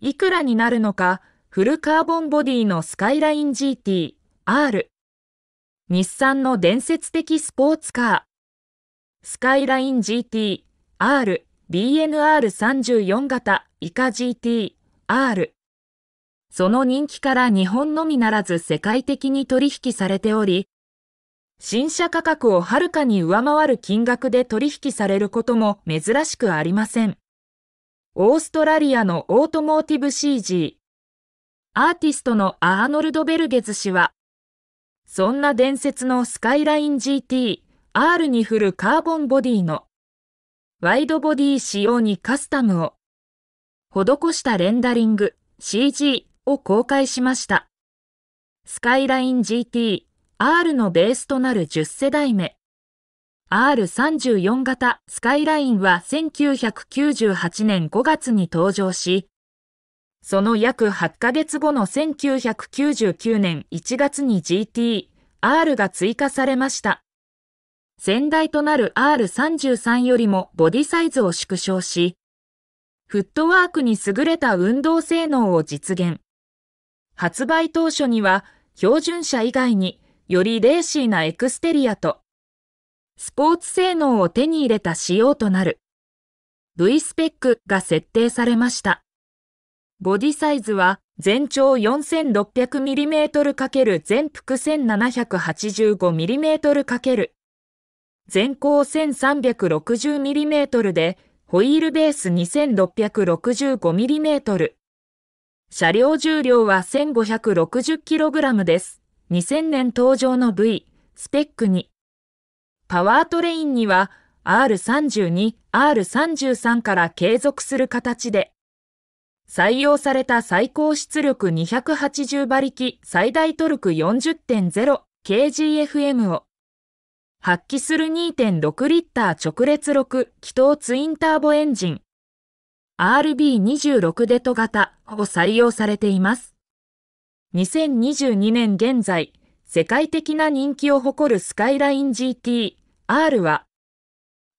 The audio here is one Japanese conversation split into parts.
いくらになるのか、フルカーボンボディのスカイライン GT、R。日産の伝説的スポーツカー。スカイライン GT、R、BNR34 型イカ GT、R。その人気から日本のみならず世界的に取引されており、新車価格をはるかに上回る金額で取引されることも珍しくありません。オーストラリアのオートモーティブ CG。アーティストのアーノルド・ベルゲズ氏は、そんな伝説のスカイライン GT、R に振るカーボンボディのワイドボディ仕様にカスタムを施したレンダリング CG を公開しました。スカイライン GT R のベースとなる10世代目 R34 型スカイラインは1998年5月に登場し、その約8ヶ月後の1999年1月に GT、R が追加されました。先代となる R33 よりもボディサイズを縮小し、フットワークに優れた運動性能を実現。発売当初には標準車以外によりレーシーなエクステリアとスポーツ性能を手に入れた仕様となる V スペックが設定されました。ボディサイズは全長 4600mm× 全幅 1785mm× 全高 1360mm でホイールベース 2665mm 車両重量は 1560kg です。2000年登場の V スペックにパワートレインには R32、R33 から継続する形で、採用された最高出力280馬力最大トルク 40.0kgfm を発揮する2.6リッター直列6気筒ツインターボエンジン RB26 デト型を採用されています。2022年現在世界的な人気を誇るスカイライン GT、R は、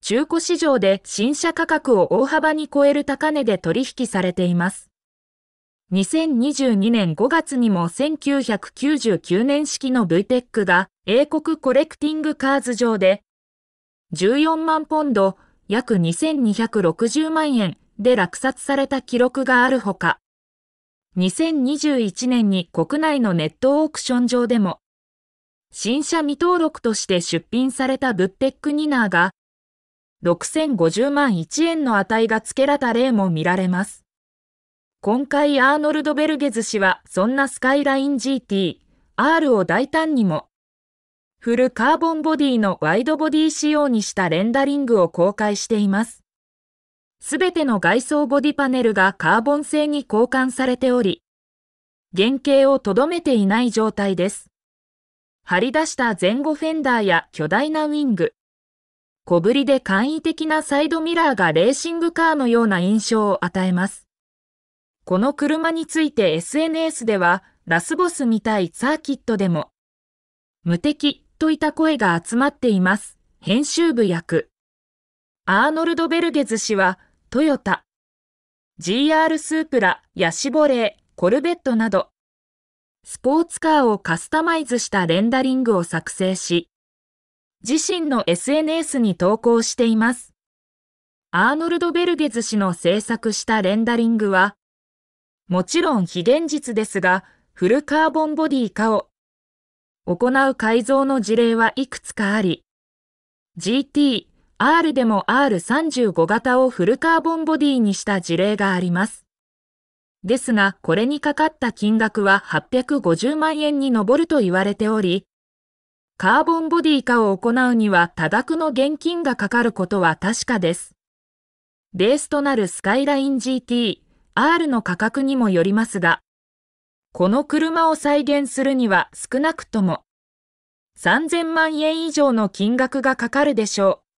中古市場で新車価格を大幅に超える高値で取引されています。2022年5月にも1999年式の VTEC が英国コレクティングカーズ上で14万ポンド約2260万円で落札された記録があるほか2021年に国内のネットオークション上でも新車未登録として出品されたブッテックニナーが、6050万1円の値が付けられた例も見られます。今回アーノルド・ベルゲズ氏はそんなスカイライン GT、R を大胆にも、フルカーボンボディのワイドボディ仕様にしたレンダリングを公開しています。すべての外装ボディパネルがカーボン製に交換されており、原型をとどめていない状態です。張り出した前後フェンダーや巨大なウィング、小ぶりで簡易的なサイドミラーがレーシングカーのような印象を与えます。この車について SNS では、ラスボスみたいサーキットでも、無敵といった声が集まっています。編集部役。アーノルド・ベルゲズ氏は、トヨタ、GR スープラやシボレー、コルベットなど、スポーツカーをカスタマイズしたレンダリングを作成し、自身の SNS に投稿しています。アーノルド・ベルゲズ氏の制作したレンダリングは、もちろん非現実ですが、フルカーボンボディ化を行う改造の事例はいくつかあり、GT、R でも R35 型をフルカーボンボディにした事例があります。ですが、これにかかった金額は850万円に上ると言われており、カーボンボディ化を行うには多額の現金がかかることは確かです。ベースとなるスカイライン GT、R の価格にもよりますが、この車を再現するには少なくとも3000万円以上の金額がかかるでしょう。